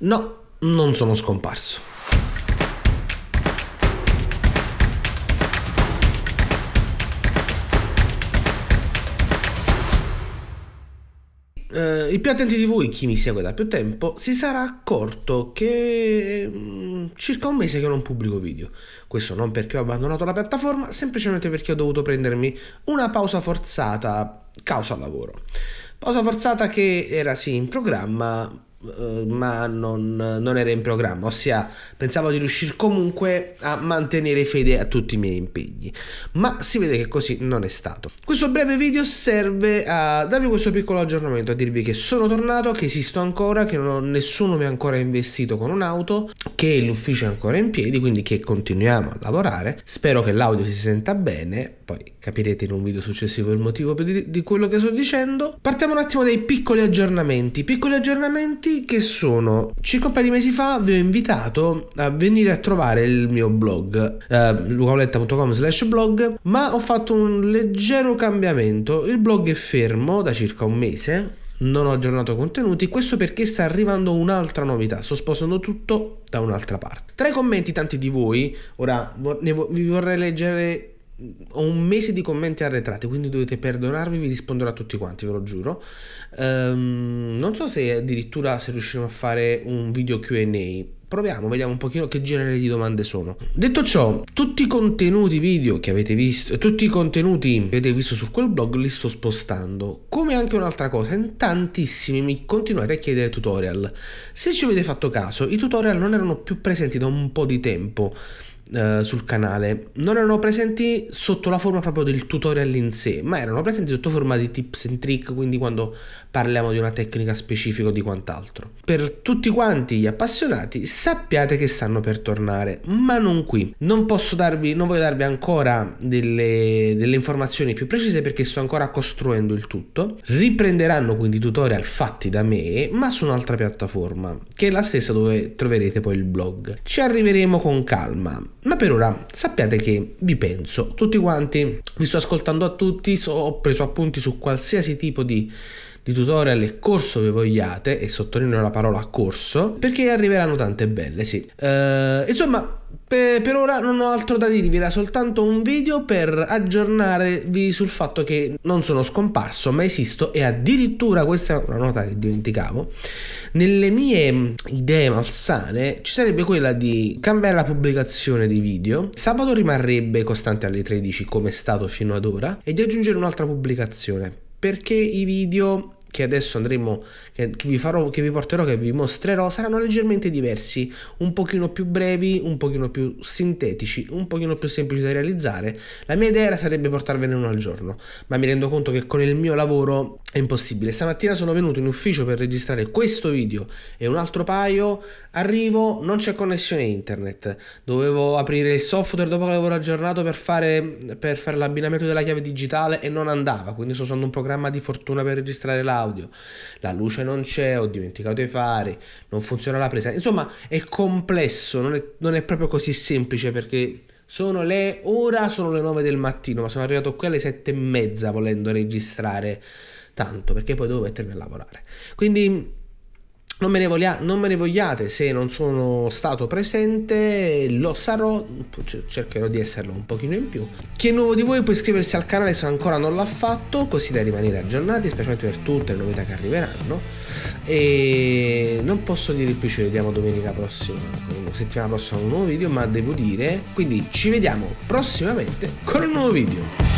No, non sono scomparso. Eh, I più attenti di voi, chi mi segue da più tempo, si sarà accorto che mh, mm, circa un mese che non pubblico video. Questo non perché ho abbandonato la piattaforma, semplicemente perché ho dovuto prendermi una pausa forzata causa lavoro. Pausa forzata che era sì in programma, eh, ma non, non, era in programma, ossia pensavo di riuscire comunque a mantenere fede a tutti i miei impegni, ma si vede che così non è stato. Questo breve video serve a darvi questo piccolo aggiornamento, a dirvi che sono tornato, che esisto ancora, che non ho, nessuno mi ha ancora investito con un'auto, che l'ufficio è ancora in piedi, quindi che continuiamo a lavorare, spero che l'audio si senta bene, poi Capirete in un video successivo il motivo di, di quello che sto dicendo. Partiamo un attimo dai piccoli aggiornamenti. Piccoli aggiornamenti che sono circa un paio di mesi fa vi ho invitato a venire a trovare il mio blog eh, lucaletta.com slash blog ma ho fatto un leggero cambiamento. Il blog è fermo da circa un mese non ho aggiornato contenuti, questo perché sta arrivando un'altra novità, sto spostando tutto da un'altra parte. Tra i commenti tanti di voi, ora vi vorrei leggere ho un mese di commenti arretrati, quindi dovete perdonarvi, vi risponderò a tutti quanti, ve lo giuro. Um, non so se addirittura se riusciremo a fare un video QA. Proviamo, vediamo un pochino che genere di domande sono. Detto ciò, tutti i contenuti video che avete visto, tutti i contenuti che avete visto su quel blog li sto spostando. Come anche un'altra cosa, in tantissimi mi continuate a chiedere tutorial. Se ci avete fatto caso, i tutorial non erano più presenti da un po' di tempo. Eh, sul canale non erano presenti sotto la forma proprio del tutorial in sé, ma erano presenti sotto forma di tips and trick, quindi quando parliamo di una tecnica specifica o di quant'altro. Per tutti quanti gli appassionati sappiate che stanno per tornare, ma non qui. Non posso darvi, non voglio darvi ancora delle, delle informazioni più precise perché sto ancora costruendo il tutto. Riprenderanno quindi tutorial fatti da me, ma su un'altra piattaforma, che è la stessa dove troverete poi il blog. Ci arriveremo con calma ma per ora sappiate che vi penso, tutti quanti, vi sto ascoltando a tutti, so, ho preso appunti su qualsiasi tipo di, di tutorial e corso che vogliate, e sottolineo la parola corso, perché arriveranno tante belle, sì. Uh, insomma, per, per, ora non ho altro da dirvi, era soltanto un video per aggiornarvi sul fatto che non sono scomparso, ma esisto e addirittura, questa è una nota che dimenticavo, nelle mie mm, idee malsane ci sarebbe quella di cambiare la pubblicazione dei video, sabato rimarrebbe costante alle 13 come è stato fino ad ora e di aggiungere un'altra pubblicazione perché i video che adesso andremo, che, vi farò, che vi porterò, che vi mostrerò, saranno leggermente diversi, un pochino più brevi, un pochino più sintetici, un pochino più semplici da realizzare. La mia idea sarebbe portarvene uno al giorno, ma mi rendo conto che con il mio lavoro è impossibile. Stamattina sono venuto in ufficio per registrare questo video e un altro paio, arrivo, non c'è connessione internet, dovevo aprire il software dopo che l'avevo aggiornato per fare, per fare l'abbinamento della chiave digitale e non andava, quindi sto usando un programma di fortuna per registrare la audio, la luce non c'è, ho dimenticato i fari, non funziona la presa. Insomma, è complesso, non è, non è proprio così semplice perché sono le ora, sono le 9 del mattino, ma sono arrivato qui alle 7 e mezza volendo registrare tanto perché poi devo mettermi a lavorare. Quindi non me, voglia, non me, ne vogliate se non sono stato presente, lo sarò, cercherò di esserlo un pochino in più. Chi è nuovo di voi può iscriversi al canale se ancora non l'ha fatto, così da rimanere aggiornati, specialmente per tutte le novità che arriveranno. E non posso dire più, ci vediamo domenica prossima, settimana prossima con un nuovo video, ma devo dire, quindi ci vediamo prossimamente con un nuovo video.